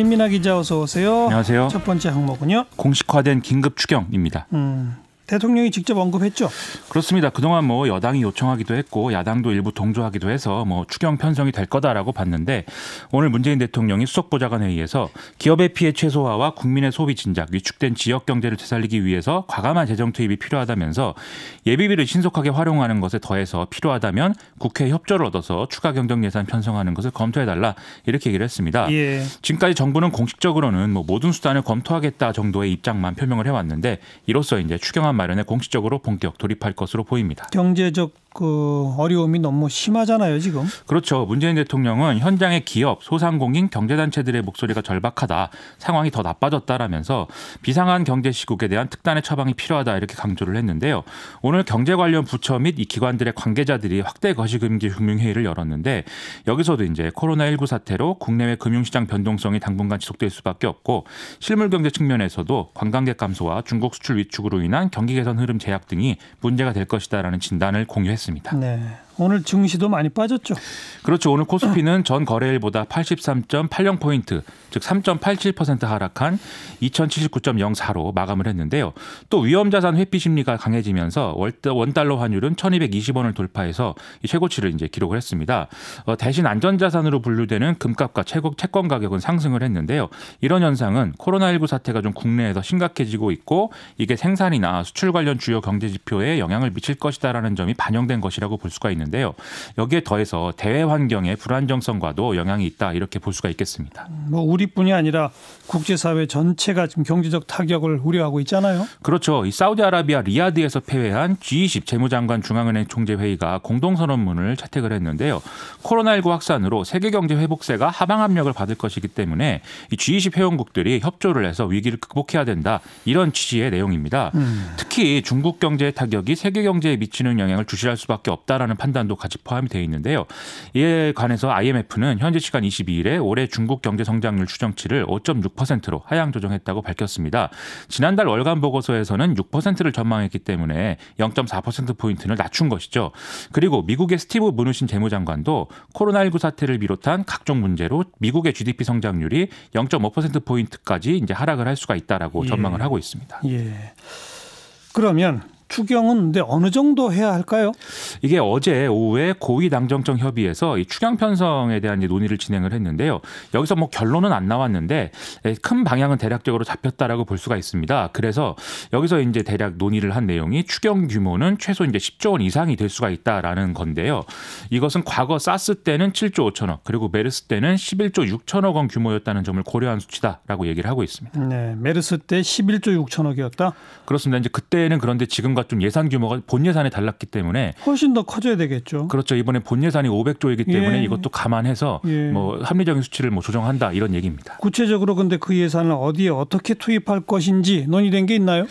김민아 기자 어서 오세요. 안녕하세요. 첫 번째 항목은요. 공식화된 긴급 추경입니다. 음. 대통령이 직접 언급했죠. 그렇습니다. 그동안 뭐 여당이 요청하기도 했고 야당도 일부 동조하기도 해서 뭐 추경 편성이 될 거다라고 봤는데 오늘 문재인 대통령이 수석보좌관회의에서 기업의 피해 최소화와 국민의 소비 진작 위축된 지역 경제를 되살리기 위해서 과감한 재정 투입이 필요하다면서 예비비를 신속하게 활용하는 것에 더해서 필요하다면 국회 협조를 얻어서 추가 경정 예산 편성하는 것을 검토해 달라 이렇게 얘기를 했습니다. 예. 지금까지 정부는 공식적으로는 뭐 모든 수단을 검토하겠다 정도의 입장만 표명을 해왔는데 이로써 이제 추경 마련에 공식적으로 본격 돌입할 것으로 보입니다. 경제적 그 어려움이 너무 심하잖아요, 지금. 그렇죠. 문재인 대통령은 현장의 기업, 소상공인, 경제단체들의 목소리가 절박하다, 상황이 더 나빠졌다라면서 비상한 경제 시국에 대한 특단의 처방이 필요하다 이렇게 강조를 했는데요. 오늘 경제 관련 부처 및 이 기관들의 관계자들이 확대 거시금지 금융회의를 열었는데 여기서도 이제 코로나19 사태로 국내외 금융시장 변동성이 당분간 지속될 수밖에 없고 실물 경제 측면에서도 관광객 감소와 중국 수출 위축으로 인한 경기 개선 흐름 제약 등이 문제가 될 것이다라는 진단을 공유했습니다. 했습니다. 네. 오늘 증시도 많이 빠졌죠. 그렇죠. 오늘 코스피는 전 거래일보다 83.80포인트, 즉 3.87% 하락한 2079.04로 마감을 했는데요. 또 위험자산 회피 심리가 강해지면서 원달러 환율은 1220원을 돌파해서 최고치를 이제 기록을 했습니다. 어, 대신 안전자산으로 분류되는 금값과 채권 가격은 상승을 했는데요. 이런 현상은 코로나19 사태가 좀 국내에서 심각해지고 있고 이게 생산이나 수출 관련 주요 경제 지표에 영향을 미칠 것이다라는 점이 반영된 것이라고 볼 수가 있는데 있는데요. 여기에 더해서 대외 환경의 불안정성과도 영향이 있다 이렇게 볼 수가 있겠습니다. 뭐 우리뿐이 아니라 국제사회 전체가 지금 경제적 타격을 우려하고 있잖아요. 그렇죠. 이 사우디아라비아 리야드에서 폐회한 G20 재무장관 중앙은행 총재 회의가 공동선언문을 채택을 했는데요. 코로나19 확산으로 세계 경제 회복세가 하방 압력을 받을 것이기 때문에 이 G20 회원국들이 협조를 해서 위기를 극복해야 된다 이런 취지의 내용입니다. 음. 특히 중국 경제의 타격이 세계 경제에 미치는 영향을 주시할 수밖에 없다라는 판단. 판단도 같이 포함이 되어 있는데요. 이에 관해서 IMF는 현재 시간 22일에 올해 중국 경제 성장률 추정치를 5.6%로 하향 조정했다고 밝혔습니다. 지난달 월간 보고서에서는 6%를 전망했기 때문에 0.4% 포인트를 낮춘 것이죠. 그리고 미국의 스티브 무누신 재무장관도 코로나19 사태를 비롯한 각종 문제로 미국의 GDP 성장률이 0.5% 포인트까지 이제 하락을 할 수가 있다라고 예. 전망을 하고 있습니다. 예. 그러면 추경은 근데 어느 정도 해야 할까요? 이게 어제 오후에 고위 당정청 협의에서 이 추경 편성에 대한 논의를 진행을 했는데요. 여기서 뭐 결론은 안 나왔는데 큰 방향은 대략적으로 잡혔다라고 볼 수가 있습니다. 그래서 여기서 이제 대략 논의를 한 내용이 추경 규모는 최소 이제 10조 원 이상이 될 수가 있다라는 건데요. 이것은 과거 사스 때는 7조 5천억 그리고 메르스 때는 11조 6천억 원 규모였다는 점을 고려한 수치다라고 얘기를 하고 있습니다. 네, 메르스 때 11조 6천억이었다. 그렇습니다. 이제 그때는 그런데 지금과 뭔가 좀 예산 규모가 본예산에 달랐기 때문에 훨씬 더 커져야 되겠죠. 그렇죠. 이번에 본 예산이 500조이기 때문에 예. 이것도 감안해서 예. 뭐 합리적인 수치를 뭐 조정한다 이런 얘기입니다. 구체적으로 근데 그 예산을 어디에 어떻게 투입할 것인지 논의된 게 있나요?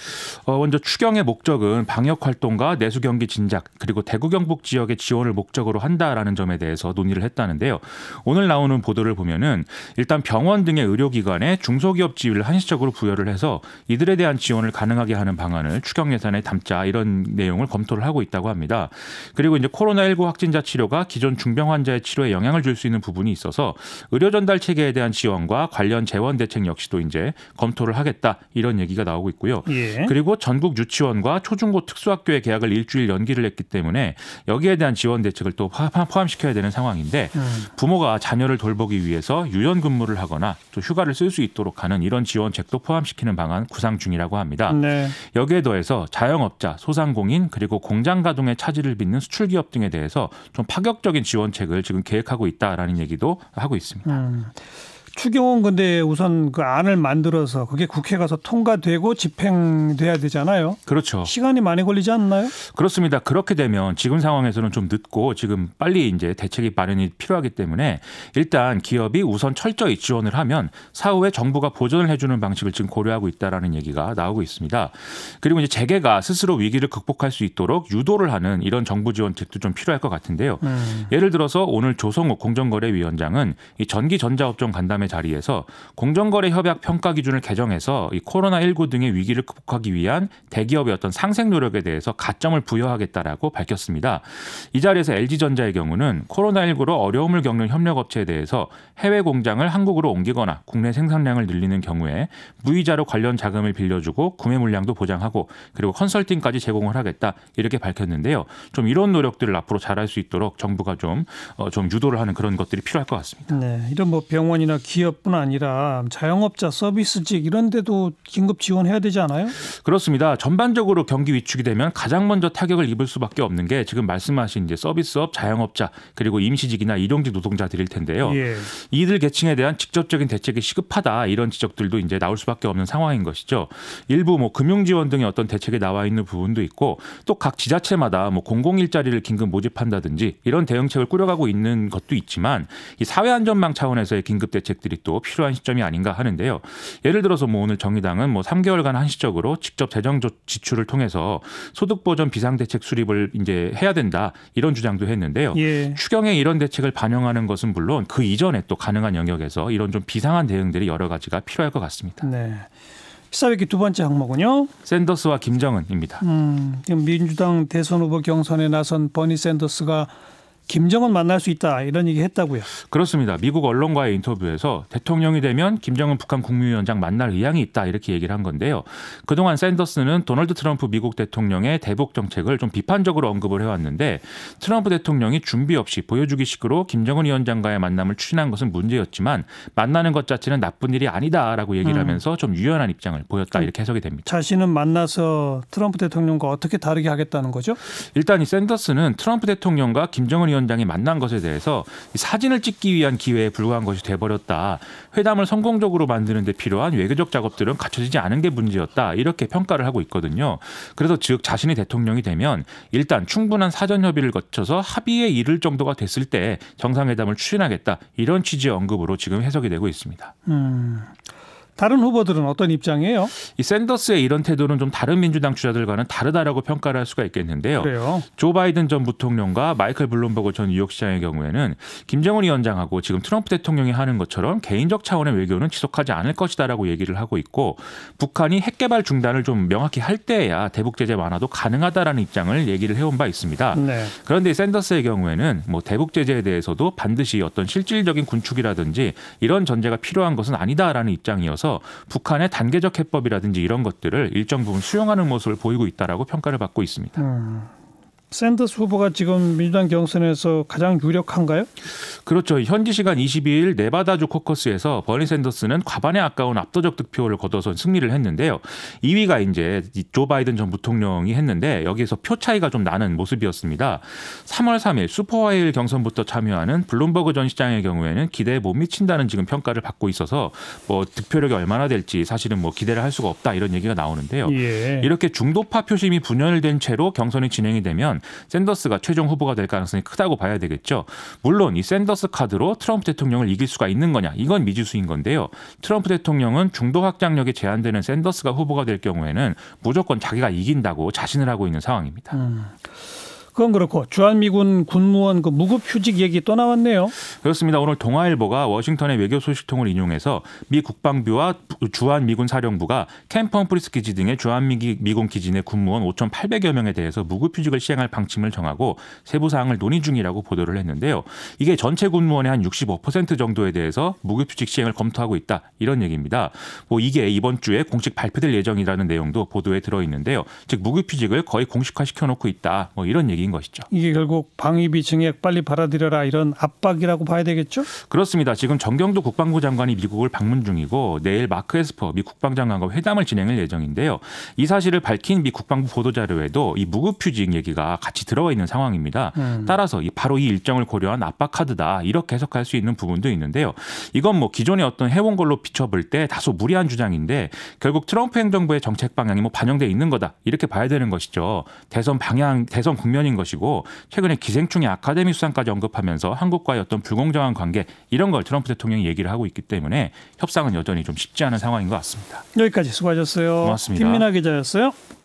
어, 먼저 추경의 목적은 방역 활동과 내수 경기 진작 그리고 대구 경북 지역의 지원을 목적으로 한다라는 점에 대해서 논의를 했다는데요. 오늘 나오는 보도를 보면은 일단 병원 등의 의료기관에 중소기업 지위를 한시적으로 부여를 해서 이들에 대한 지원을 가능하게 하는 방안을 추경 예산에 담자 이런 내용을 검토를 하고 있다고 합니다. 그리고 이제 코로나19 확진자 치료가 기존 중병 환자의 치료에 영향을 줄 수 있는 부분이 있어서 의료 전달 체계에 대한 지원과 관련 재원 대책 역시도 이제 검토를 하겠다 이런 얘기가 나오고 있고요. 예. 그리고 전국 유치원과 초중고 특수학교의 계약을 일주일 연기를 했기 때문에 여기에 대한 지원 대책을 또 포함시켜야 되는 상황인데 음. 부모가 자녀를 돌보기 위해서 유연 근무를 하거나 또 휴가를 쓸 수 있도록 하는 이런 지원책도 포함시키는 방안 구상 중이라고 합니다. 네. 여기에 더해서 자영업자 사업자, 소상공인 그리고 공장 가동에 차질을 빚는 수출 기업 등에 대해서 좀 파격적인 지원책을 지금 계획하고 있다라는 얘기도 하고 있습니다. 음. 추경은 근데 우선 그 안을 만들어서 그게 국회 가서 통과되고 집행돼야 되잖아요. 그렇죠. 시간이 많이 걸리지 않나요? 그렇습니다. 그렇게 되면 지금 상황에서는 좀 늦고 지금 빨리 이제 대책이 마련이 필요하기 때문에 일단 기업이 우선 철저히 지원을 하면 사후에 정부가 보전을 해주는 방식을 지금 고려하고 있다라는 얘기가 나오고 있습니다. 그리고 이제 재계가 스스로 위기를 극복할 수 있도록 유도를 하는 이런 정부 지원책도 좀 필요할 것 같은데요. 음. 예를 들어서 오늘 조성욱 공정거래위원장은 이 전기 전자업종 간담회 자리에서 공정거래협약 평가 기준을 개정해서 이 코로나19 등의 위기를 극복하기 위한 대기업의 어떤 상생 노력에 대해서 가점을 부여하겠다라고 밝혔습니다. 이 자리에서 LG전자의 경우는 코로나19로 어려움을 겪는 협력업체에 대해서 해외 공장을 한국으로 옮기거나 국내 생산량을 늘리는 경우에 무이자로 관련 자금을 빌려주고 구매 물량도 보장하고 그리고 컨설팅까지 제공을 하겠다 이렇게 밝혔는데요. 좀 이런 노력들을 앞으로 잘할 수 있도록 정부가 좀 어, 좀 유도를 하는 그런 것들이 필요할 것 같습니다. 네, 이런 뭐 병원이나 기업뿐 아니라 자영업자 서비스직 이런 데도 긴급 지원해야 되지 않아요? 그렇습니다. 전반적으로 경기 위축이 되면 가장 먼저 타격을 입을 수밖에 없는 게 지금 말씀하신 이제 서비스업, 자영업자 그리고 임시직이나 일용직 노동자들일 텐데요. 예. 이들 계층에 대한 직접적인 대책이 시급하다 이런 지적들도 이제 나올 수밖에 없는 상황인 것이죠. 일부 뭐 금융 지원 등의 어떤 대책이 나와 있는 부분도 있고 또 각 지자체마다 뭐 공공 일자리를 긴급 모집한다든지 이런 대응책을 꾸려가고 있는 것도 있지만 이 사회 안전망 차원에서의 긴급 대책 대책들이 또 필요한 시점이 아닌가 하는데요. 예를 들어서 뭐 오늘 정의당은 뭐 3개월간 한시적으로 직접 재정 지출을 통해서 소득 보전 비상 대책 수립을 이제 해야 된다 이런 주장도 했는데요. 예. 추경에 이런 대책을 반영하는 것은 물론 그 이전에 또 가능한 영역에서 이런 좀 비상한 대응들이 여러 가지가 필요할 것 같습니다. 네. 시사회기 두 번째 항목은요. 샌더스와 김정은입니다. 음, 민주당 대선 후보 경선에 나선 버니 샌더스가 김정은 만날 수 있다 이런 얘기 했다고요. 그렇습니다. 미국 언론과의 인터뷰에서 대통령이 되면 김정은 북한 국무위원장 만날 의향이 있다 이렇게 얘기를 한 건데요. 그동안 샌더스는 도널드 트럼프 미국 대통령의 대북 정책을 좀 비판적으로 언급을 해왔는데 트럼프 대통령이 준비 없이 보여주기식으로 김정은 위원장과의 만남을 추진한 것은 문제였지만 만나는 것 자체는 나쁜 일이 아니다라고 얘기를 음. 하면서 좀 유연한 입장을 보였다 그 이렇게 해석이 됩니다. 자신은 만나서 트럼프 대통령과 어떻게 다르게 하겠다는 거죠? 일단 이 샌더스는 트럼프 대통령과 김정은 위원장 위원장이 만난 것에 대해서 사진을 찍기 위한 기회에 불과한 것이 돼버렸다. 회담을 성공적으로 만드는 데 필요한 외교적 작업들은 갖춰지지 않은 게 문제였다. 이렇게 평가를 하고 있거든요. 그래서 즉 자신이 대통령이 되면 일단 충분한 사전 협의를 거쳐서 합의에 이를 정도가 됐을 때 정상회담을 추진하겠다. 이런 취지의 언급으로 지금 해석이 되고 있습니다. 음. 다른 후보들은 어떤 입장이에요? 이 샌더스의 이런 태도는 좀 다른 민주당 주자들과는 다르다라고 평가를 할 수가 있겠는데요. 그래요? 조 바이든 전 부통령과 마이클 블룸버그 전 뉴욕시장의 경우에는 김정은 위원장하고 지금 트럼프 대통령이 하는 것처럼 개인적 차원의 외교는 지속하지 않을 것이다라고 얘기를 하고 있고 북한이 핵개발 중단을 좀 명확히 할 때야 대북 제재 완화도 가능하다라는 입장을 얘기를 해온 바 있습니다. 네. 그런데 샌더스의 경우에는 뭐 대북 제재에 대해서도 반드시 어떤 실질적인 군축이라든지 이런 전제가 필요한 것은 아니다라는 입장이어서 대해서 북한의 단계적 해법이라든지 이런 것들을 일정 부분 수용하는 모습을 보이고 있다라고 평가를 받고 있습니다. 음. 샌더스 후보가 지금 민주당 경선에서 가장 유력한가요? 그렇죠. 현지 시간 22일 네바다주 코커스에서 버니 샌더스는 과반에 가까운 압도적 득표를 거둬서 승리를 했는데요. 2위가 이제 조 바이든 전 부통령이 했는데 여기에서 표 차이가 좀 나는 모습이었습니다. 3월 3일 슈퍼화일 경선부터 참여하는 블룸버그 전 시장의 경우에는 기대에 못 미친다는 지금 평가를 받고 있어서 뭐 득표력이 얼마나 될지 사실은 뭐 기대를 할 수가 없다 이런 얘기가 나오는데요. 예. 이렇게 중도파 표심이 분열된 채로 경선이 진행이 되면 샌더스가 최종 후보가 될 가능성이 크다고 봐야 되겠죠. 물론 이 샌더스 카드로 트럼프 대통령을 이길 수가 있는 거냐 이건 미지수인 건데요. 트럼프 대통령은 중도 확장력이 제한되는 샌더스가 후보가 될 경우에는 무조건 자기가 이긴다고 자신을 하고 있는 상황입니다. 음. 그건 그렇고 주한미군 군무원 그 무급 휴직 얘기 또 나왔네요. 그렇습니다. 오늘 동아일보가 워싱턴의 외교 소식통을 인용해서 미 국방부와 주한미군 사령부가 캠프 프리스 기지 등의 주한미군 기지 내 군무원 5,800여 명에 대해서 무급 휴직을 시행할 방침을 정하고 세부 사항을 논의 중이라고 보도를 했는데요. 이게 전체 군무원의 한 65% 정도에 대해서 무급 휴직 시행을 검토하고 있다. 이런 얘기입니다. 뭐 이게 이번 주에 공식 발표될 예정이라는 내용도 보도에 들어 있는데요. 즉 무급 휴직을 거의 공식화시켜 놓고 있다. 뭐 이런 얘기인 내린 것이죠. 이게 결국 방위비 증액 빨리 받아들여라 이런 압박이라고 봐야 되겠죠? 그렇습니다. 지금 정경도 국방부 장관이 미국을 방문 중이고 내일 마크 에스퍼 미 국방장관과 회담을 진행할 예정인데요. 이 사실을 밝힌 미 국방부 보도자료에도 이 무급휴직 얘기가 같이 들어와 있는 상황입니다. 음. 따라서 바로 이 일정을 고려한 압박 카드다 이렇게 해석할 수 있는 부분도 있는데요. 이건 뭐 기존의 어떤 해온 걸로 비춰볼 때 다소 무리한 주장인데 결국 트럼프 행정부의 정책 방향이 뭐 반영돼 있는 거다 이렇게 봐야 되는 것이죠. 대선 방향 대선 국면인 것이고 최근에 기생충의 아카데미 수상까지 언급하면서 한국과의 어떤 불공정한 관계 이런 걸 트럼프 대통령이 얘기를 하고 있기 때문에 협상은 여전히 좀 쉽지 않은 상황인 것 같습니다. 여기까지 수고하셨어요. 고맙습니다. 김민아 기자였어요.